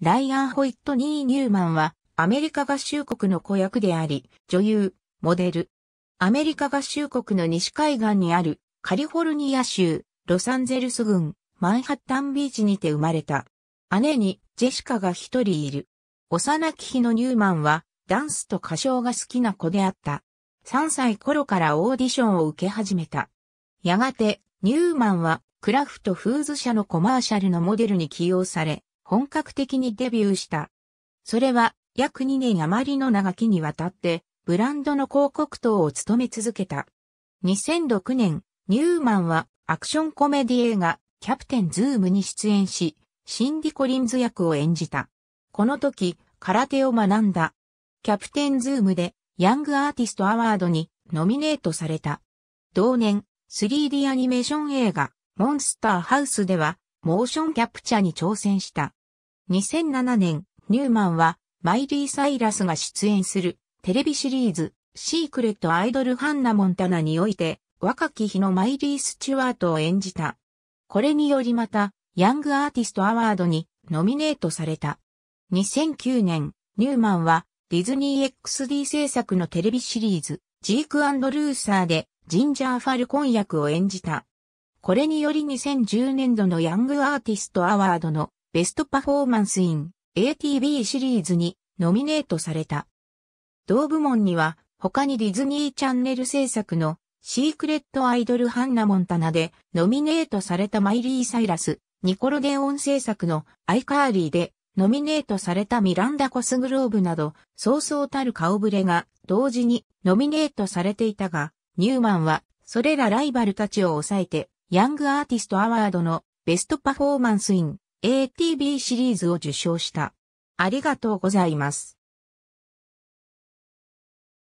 ライアン・ホイットニー・ニューマンは、アメリカ合衆国の子役であり、女優、モデル。アメリカ合衆国の西海岸にある、カリフォルニア州、ロサンゼルス郡、マンハッタンビーチにて生まれた。姉に、ジェシカが一人いる。幼き日のニューマンは、ダンスと歌唱が好きな子であった。3歳頃からオーディションを受け始めた。やがて、ニューマンは、クラフトフーズ社のコマーシャルのモデルに起用され、本格的にデビューした。それは約2年余りの長きにわたって、ブランドの広告塔を務め続けた。2006年、ニューマンはアクションコメディ映画、キャプテンズームに出演し、シンディ・コリンズ役を演じた。この時、空手を学んだ。キャプテンズームで、ヤングアーティストアワードにノミネートされた。同年、3D アニメーション映画、モンスターハウスでは、モーションキャプチャに挑戦した。2007年、ニューマンはマイリー・サイラスが出演するテレビシリーズシークレット・アイドル・ハンナ・モンタナにおいて若き日のマイリー・スチュワートを演じた。これによりまたヤングアーティストアワードにノミネートされた。2009年、ニューマンはディズニー XD 制作のテレビシリーズジークルーサーでジンジャー・ファルコン役を演じた。これにより2010年度のヤングアーティストアワードのベストパフォーマンスイン a t b シリーズにノミネートされた。同部門には他にディズニーチャンネル制作のシークレットアイドルハンナ・モンタナでノミネートされたマイリー・サイラス、ニコロデオン制作のアイカーリーでノミネートされたミランダ・コスグローブなど、そうそうたる顔ぶれが同時にノミネートされていたが、ニューマンはそれらライバルたちを抑えて、ヤングアーティストアワードのベストパフォーマンスイン ATB シリーズを受賞した。ありがとうございます。